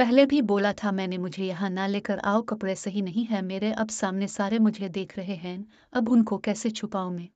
पहले भी बोला था मैंने मुझे यहाँ ना लेकर आओ कपड़े सही नहीं है मेरे अब सामने सारे मुझे देख रहे हैं अब उनको कैसे छुपाऊं मैं